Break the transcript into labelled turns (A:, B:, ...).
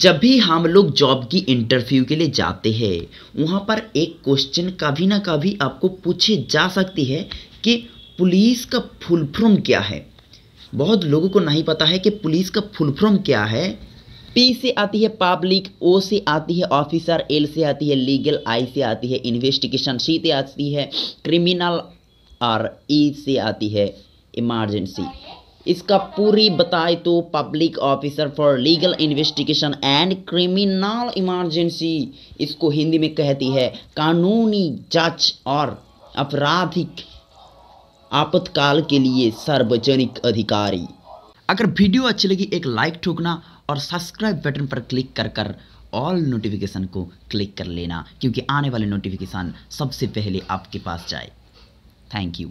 A: जब भी हम लोग जॉब की इंटरव्यू के लिए जाते हैं वहाँ पर एक क्वेश्चन कभी ना कभी आपको पूछे जा सकती है कि पुलिस का फुल फॉर्म क्या है बहुत लोगों को नहीं पता है कि पुलिस का फुल फॉर्म क्या है पी से आती है पब्लिक ओ से आती है ऑफिसर एल से आती है लीगल आई से आती है इन्वेस्टिगेशन सी से आती है क्रिमिनल और ई से आती है इमरजेंसी इसका पूरी बताए तो public officer for legal investigation and criminal emergency इसको हिंदी में कहती है कानूनी जांच और आपराधिक आपत्काल के लिए सार्वजनिक अधिकारी अगर वीडियो अच्छी लगी एक लाइक ठोकना और सब्सक्राइब बटन पर क्लिक कर कर ऑल नोटिफिकेशन को क्लिक कर लेना क्योंकि आने वाले नोटिफिकेशन सबसे पहले आपके पास जाए थैंक यू